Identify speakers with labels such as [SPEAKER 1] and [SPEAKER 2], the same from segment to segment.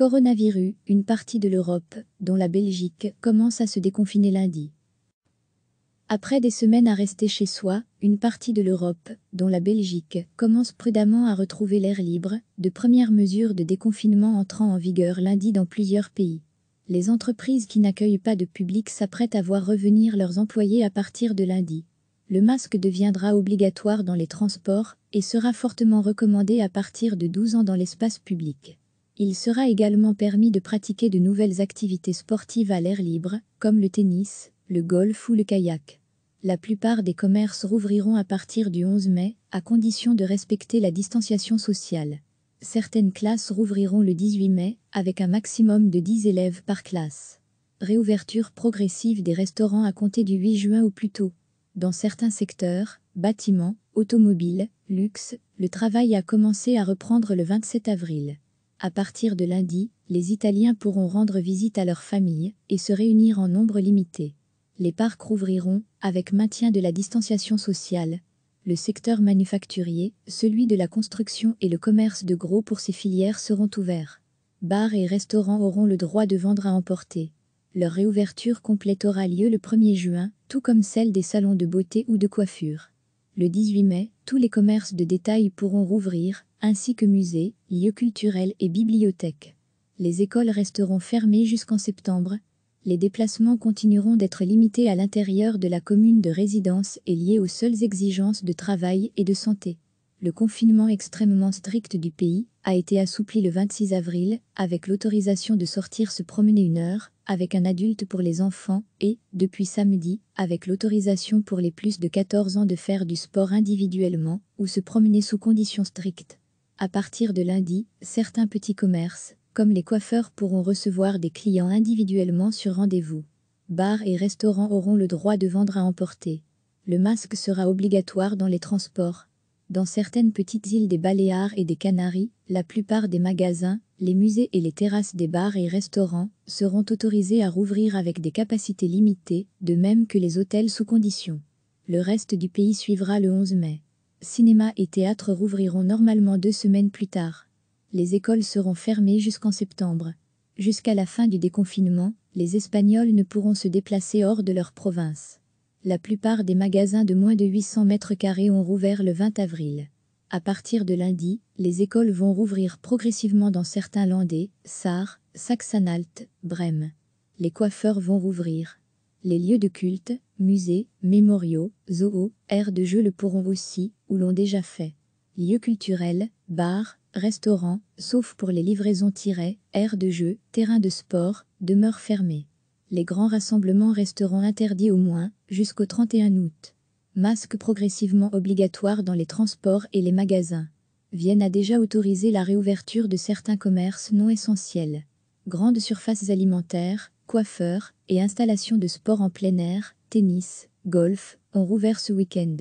[SPEAKER 1] Coronavirus, une partie de l'Europe, dont la Belgique, commence à se déconfiner lundi. Après des semaines à rester chez soi, une partie de l'Europe, dont la Belgique, commence prudemment à retrouver l'air libre, de premières mesures de déconfinement entrant en vigueur lundi dans plusieurs pays. Les entreprises qui n'accueillent pas de public s'apprêtent à voir revenir leurs employés à partir de lundi. Le masque deviendra obligatoire dans les transports et sera fortement recommandé à partir de 12 ans dans l'espace public. Il sera également permis de pratiquer de nouvelles activités sportives à l'air libre, comme le tennis, le golf ou le kayak. La plupart des commerces rouvriront à partir du 11 mai, à condition de respecter la distanciation sociale. Certaines classes rouvriront le 18 mai, avec un maximum de 10 élèves par classe. Réouverture progressive des restaurants à compter du 8 juin au plus tôt. Dans certains secteurs, bâtiments, automobiles, luxe, le travail a commencé à reprendre le 27 avril. À partir de lundi, les Italiens pourront rendre visite à leurs familles et se réunir en nombre limité. Les parcs rouvriront, avec maintien de la distanciation sociale. Le secteur manufacturier, celui de la construction et le commerce de gros pour ces filières seront ouverts. Bars et restaurants auront le droit de vendre à emporter. Leur réouverture complète aura lieu le 1er juin, tout comme celle des salons de beauté ou de coiffure. Le 18 mai, tous les commerces de détail pourront rouvrir, ainsi que musées, lieux culturels et bibliothèques. Les écoles resteront fermées jusqu'en septembre. Les déplacements continueront d'être limités à l'intérieur de la commune de résidence et liés aux seules exigences de travail et de santé. Le confinement extrêmement strict du pays a été assoupli le 26 avril, avec l'autorisation de sortir se promener une heure, avec un adulte pour les enfants et, depuis samedi, avec l'autorisation pour les plus de 14 ans de faire du sport individuellement ou se promener sous conditions strictes. À partir de lundi, certains petits commerces, comme les coiffeurs, pourront recevoir des clients individuellement sur rendez-vous. Bars et restaurants auront le droit de vendre à emporter. Le masque sera obligatoire dans les transports. Dans certaines petites îles des Baléares et des Canaries, la plupart des magasins, les musées et les terrasses des bars et restaurants seront autorisés à rouvrir avec des capacités limitées, de même que les hôtels sous condition. Le reste du pays suivra le 11 mai. Cinéma et théâtre rouvriront normalement deux semaines plus tard. Les écoles seront fermées jusqu'en septembre. Jusqu'à la fin du déconfinement, les Espagnols ne pourront se déplacer hors de leur province. La plupart des magasins de moins de 800 mètres carrés ont rouvert le 20 avril. À partir de lundi, les écoles vont rouvrir progressivement dans certains Landais, Sarre, Saxe-Anhalt, Brême. Les coiffeurs vont rouvrir. Les lieux de culte, musées, mémoriaux, zoos, aires de jeu le pourront aussi, ou l'ont déjà fait. Lieux culturels, bars, restaurants, sauf pour les livraisons tirées, aires de jeux, terrains de sport, demeurent fermés. Les grands rassemblements resteront interdits au moins jusqu'au 31 août. Masque progressivement obligatoire dans les transports et les magasins. Vienne a déjà autorisé la réouverture de certains commerces non essentiels. Grandes surfaces alimentaires, coiffeurs et installations de sport en plein air, tennis, golf, ont rouvert ce week-end.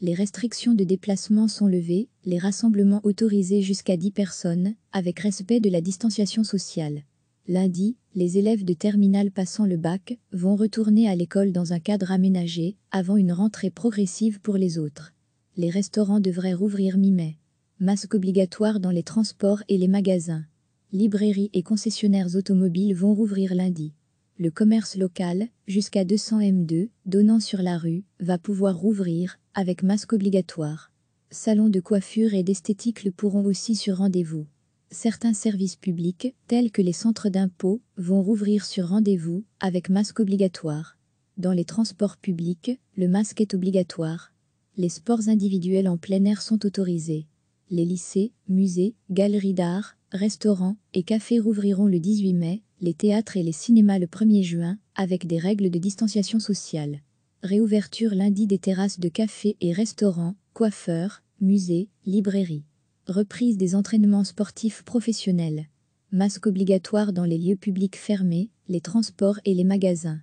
[SPEAKER 1] Les restrictions de déplacement sont levées, les rassemblements autorisés jusqu'à 10 personnes, avec respect de la distanciation sociale. Lundi, les élèves de terminale passant le bac vont retourner à l'école dans un cadre aménagé, avant une rentrée progressive pour les autres. Les restaurants devraient rouvrir mi-mai. Masque obligatoire dans les transports et les magasins. Librairies et concessionnaires automobiles vont rouvrir lundi. Le commerce local, jusqu'à 200 M2, donnant sur la rue, va pouvoir rouvrir, avec masque obligatoire. Salons de coiffure et d'esthétique le pourront aussi sur rendez-vous certains services publics, tels que les centres d'impôts, vont rouvrir sur rendez-vous, avec masque obligatoire. Dans les transports publics, le masque est obligatoire. Les sports individuels en plein air sont autorisés. Les lycées, musées, galeries d'art, restaurants et cafés rouvriront le 18 mai, les théâtres et les cinémas le 1er juin, avec des règles de distanciation sociale. Réouverture lundi des terrasses de cafés et restaurants, coiffeurs, musées, librairies reprise des entraînements sportifs professionnels, masque obligatoire dans les lieux publics fermés, les transports et les magasins.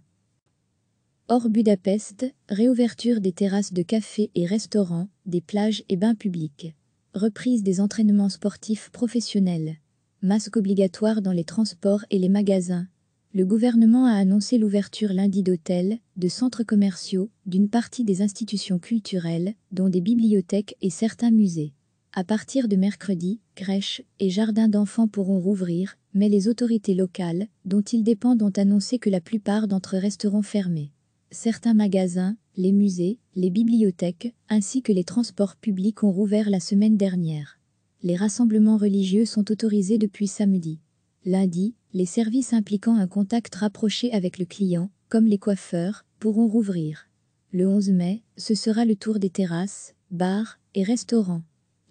[SPEAKER 1] Hors Budapest, réouverture des terrasses de cafés et restaurants, des plages et bains publics. Reprise des entraînements sportifs professionnels. Masque obligatoire dans les transports et les magasins. Le gouvernement a annoncé l'ouverture lundi d'hôtels, de centres commerciaux, d'une partie des institutions culturelles, dont des bibliothèques et certains musées. À partir de mercredi, crèches et jardins d'enfants pourront rouvrir, mais les autorités locales, dont ils dépendent, ont annoncé que la plupart d'entre eux resteront fermés. Certains magasins, les musées, les bibliothèques, ainsi que les transports publics ont rouvert la semaine dernière. Les rassemblements religieux sont autorisés depuis samedi. Lundi, les services impliquant un contact rapproché avec le client, comme les coiffeurs, pourront rouvrir. Le 11 mai, ce sera le tour des terrasses, bars et restaurants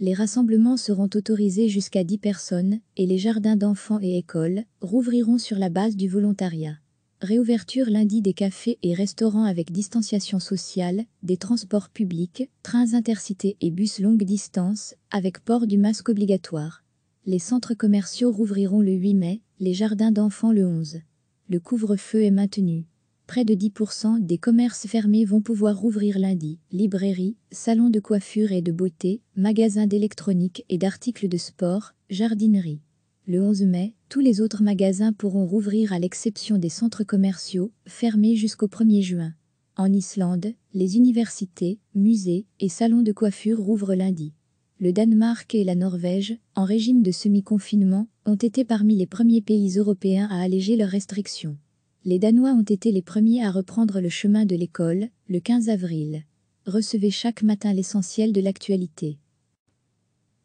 [SPEAKER 1] les rassemblements seront autorisés jusqu'à 10 personnes et les jardins d'enfants et écoles rouvriront sur la base du volontariat. Réouverture lundi des cafés et restaurants avec distanciation sociale, des transports publics, trains intercités et bus longue distance, avec port du masque obligatoire. Les centres commerciaux rouvriront le 8 mai, les jardins d'enfants le 11. Le couvre-feu est maintenu. Près de 10% des commerces fermés vont pouvoir rouvrir lundi. Librairies, salons de coiffure et de beauté, magasins d'électronique et d'articles de sport, jardinerie. Le 11 mai, tous les autres magasins pourront rouvrir à l'exception des centres commerciaux, fermés jusqu'au 1er juin. En Islande, les universités, musées et salons de coiffure rouvrent lundi. Le Danemark et la Norvège, en régime de semi-confinement, ont été parmi les premiers pays européens à alléger leurs restrictions les Danois ont été les premiers à reprendre le chemin de l'école, le 15 avril. Recevez chaque matin l'essentiel de l'actualité.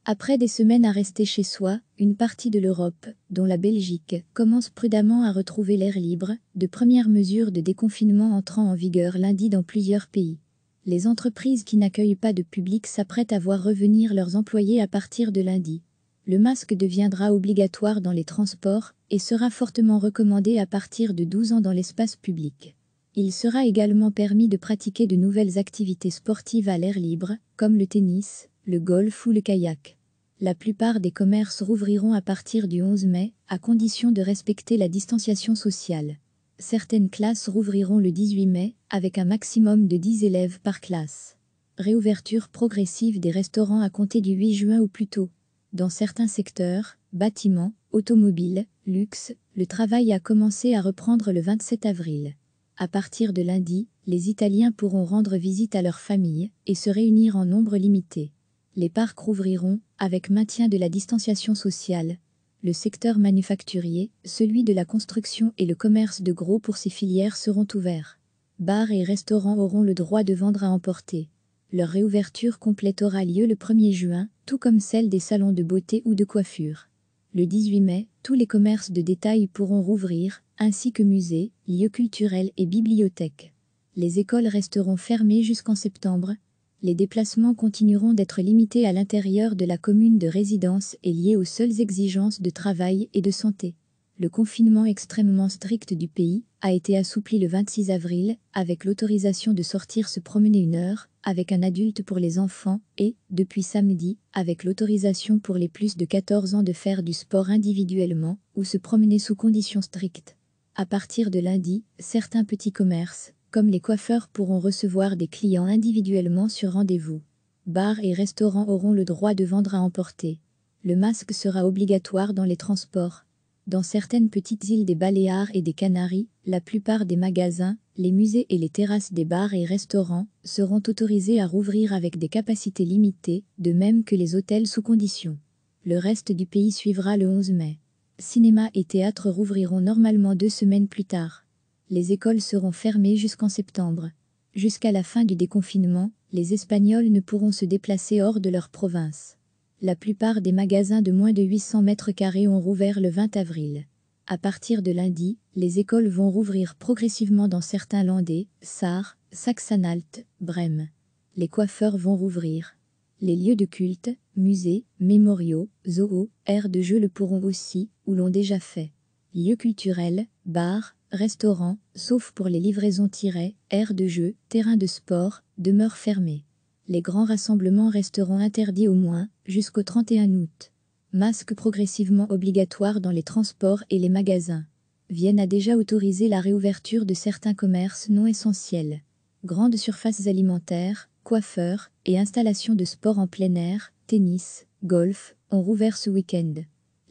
[SPEAKER 1] Après des semaines à rester chez soi, une partie de l'Europe, dont la Belgique, commence prudemment à retrouver l'air libre, de premières mesures de déconfinement entrant en vigueur lundi dans plusieurs pays. Les entreprises qui n'accueillent pas de public s'apprêtent à voir revenir leurs employés à partir de lundi le masque deviendra obligatoire dans les transports et sera fortement recommandé à partir de 12 ans dans l'espace public. Il sera également permis de pratiquer de nouvelles activités sportives à l'air libre, comme le tennis, le golf ou le kayak. La plupart des commerces rouvriront à partir du 11 mai, à condition de respecter la distanciation sociale. Certaines classes rouvriront le 18 mai, avec un maximum de 10 élèves par classe réouverture progressive des restaurants à compter du 8 juin ou plus tôt. Dans certains secteurs, bâtiments, automobiles, luxe, le travail a commencé à reprendre le 27 avril. À partir de lundi, les Italiens pourront rendre visite à leurs familles et se réunir en nombre limité. Les parcs rouvriront, avec maintien de la distanciation sociale. Le secteur manufacturier, celui de la construction et le commerce de gros pour ces filières seront ouverts. Bars et restaurants auront le droit de vendre à emporter. Leur réouverture complète aura lieu le 1er juin, tout comme celle des salons de beauté ou de coiffure. Le 18 mai, tous les commerces de détail pourront rouvrir, ainsi que musées, lieux culturels et bibliothèques. Les écoles resteront fermées jusqu'en septembre. Les déplacements continueront d'être limités à l'intérieur de la commune de résidence et liés aux seules exigences de travail et de santé. Le confinement extrêmement strict du pays a été assoupli le 26 avril, avec l'autorisation de sortir se promener une heure, avec un adulte pour les enfants, et, depuis samedi, avec l'autorisation pour les plus de 14 ans de faire du sport individuellement ou se promener sous conditions strictes. À partir de lundi, certains petits commerces, comme les coiffeurs, pourront recevoir des clients individuellement sur rendez-vous. Bars et restaurants auront le droit de vendre à emporter. Le masque sera obligatoire dans les transports. Dans certaines petites îles des Baléares et des Canaries, la plupart des magasins, les musées et les terrasses des bars et restaurants seront autorisés à rouvrir avec des capacités limitées, de même que les hôtels sous conditions. Le reste du pays suivra le 11 mai. Cinéma et théâtre rouvriront normalement deux semaines plus tard. Les écoles seront fermées jusqu'en septembre. Jusqu'à la fin du déconfinement, les Espagnols ne pourront se déplacer hors de leur province. La plupart des magasins de moins de 800 mètres carrés ont rouvert le 20 avril. À partir de lundi, les écoles vont rouvrir progressivement dans certains Landais, Sarre, Saxe-Anhalt, Brême. Les coiffeurs vont rouvrir. Les lieux de culte, musées, mémoriaux, zoos, aires de jeu le pourront aussi, ou l'ont déjà fait. Lieux culturels, bars, restaurants, sauf pour les livraisons tirées, aires de jeux, terrains de sport, demeurent fermées les grands rassemblements resteront interdits au moins jusqu'au 31 août. Masque progressivement obligatoire dans les transports et les magasins. Vienne a déjà autorisé la réouverture de certains commerces non essentiels. Grandes surfaces alimentaires, coiffeurs et installations de sport en plein air, tennis, golf, ont rouvert ce week-end.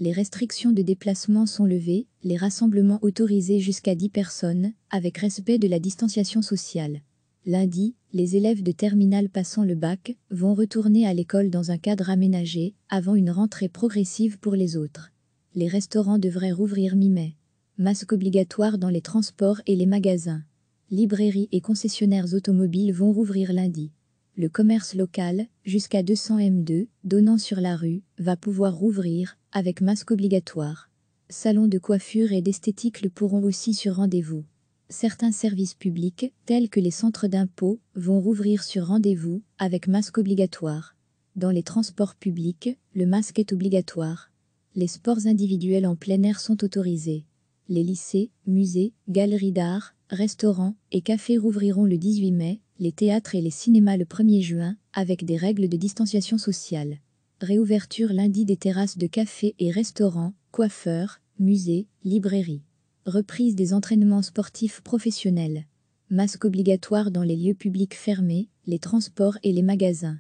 [SPEAKER 1] Les restrictions de déplacement sont levées, les rassemblements autorisés jusqu'à 10 personnes, avec respect de la distanciation sociale. Lundi, les élèves de terminale passant le bac vont retourner à l'école dans un cadre aménagé, avant une rentrée progressive pour les autres. Les restaurants devraient rouvrir mi-mai. Masque obligatoire dans les transports et les magasins. Librairies et concessionnaires automobiles vont rouvrir lundi. Le commerce local, jusqu'à 200 M2, donnant sur la rue, va pouvoir rouvrir, avec masque obligatoire. Salons de coiffure et d'esthétique le pourront aussi sur rendez-vous certains services publics, tels que les centres d'impôts, vont rouvrir sur rendez-vous, avec masque obligatoire. Dans les transports publics, le masque est obligatoire. Les sports individuels en plein air sont autorisés. Les lycées, musées, galeries d'art, restaurants et cafés rouvriront le 18 mai, les théâtres et les cinémas le 1er juin, avec des règles de distanciation sociale. Réouverture lundi des terrasses de cafés et restaurants, coiffeurs, musées, librairies reprise des entraînements sportifs professionnels, masque obligatoire dans les lieux publics fermés, les transports et les magasins.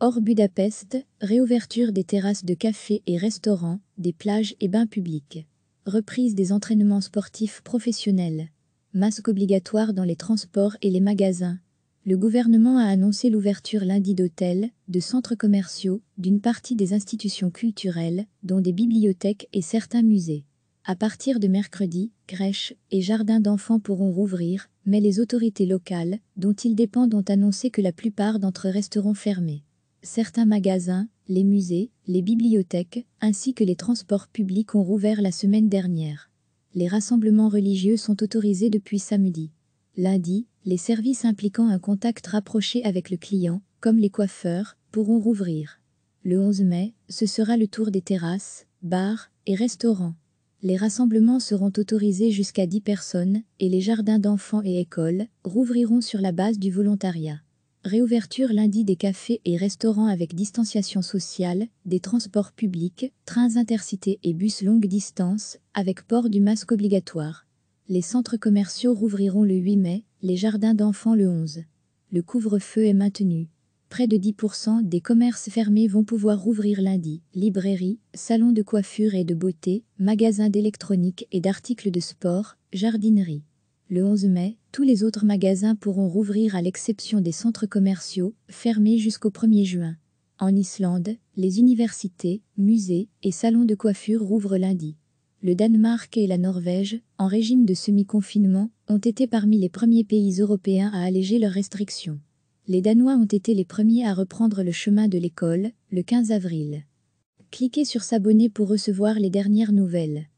[SPEAKER 1] Hors Budapest, réouverture des terrasses de cafés et restaurants, des plages et bains publics. Reprise des entraînements sportifs professionnels. Masque obligatoire dans les transports et les magasins. Le gouvernement a annoncé l'ouverture lundi d'hôtels, de centres commerciaux, d'une partie des institutions culturelles, dont des bibliothèques et certains musées. À partir de mercredi, crèches et jardins d'enfants pourront rouvrir, mais les autorités locales, dont ils dépendent, ont annoncé que la plupart d'entre eux resteront fermés. Certains magasins, les musées, les bibliothèques, ainsi que les transports publics ont rouvert la semaine dernière. Les rassemblements religieux sont autorisés depuis samedi. Lundi, les services impliquant un contact rapproché avec le client, comme les coiffeurs, pourront rouvrir. Le 11 mai, ce sera le tour des terrasses, bars et restaurants les rassemblements seront autorisés jusqu'à 10 personnes et les jardins d'enfants et écoles rouvriront sur la base du volontariat. Réouverture lundi des cafés et restaurants avec distanciation sociale, des transports publics, trains intercités et bus longue distance, avec port du masque obligatoire. Les centres commerciaux rouvriront le 8 mai, les jardins d'enfants le 11. Le couvre-feu est maintenu. Près de 10% des commerces fermés vont pouvoir rouvrir lundi. Librairies, salons de coiffure et de beauté, magasins d'électronique et d'articles de sport, jardinerie. Le 11 mai, tous les autres magasins pourront rouvrir à l'exception des centres commerciaux, fermés jusqu'au 1er juin. En Islande, les universités, musées et salons de coiffure rouvrent lundi. Le Danemark et la Norvège, en régime de semi-confinement, ont été parmi les premiers pays européens à alléger leurs restrictions les Danois ont été les premiers à reprendre le chemin de l'école, le 15 avril. Cliquez sur s'abonner pour recevoir les dernières nouvelles.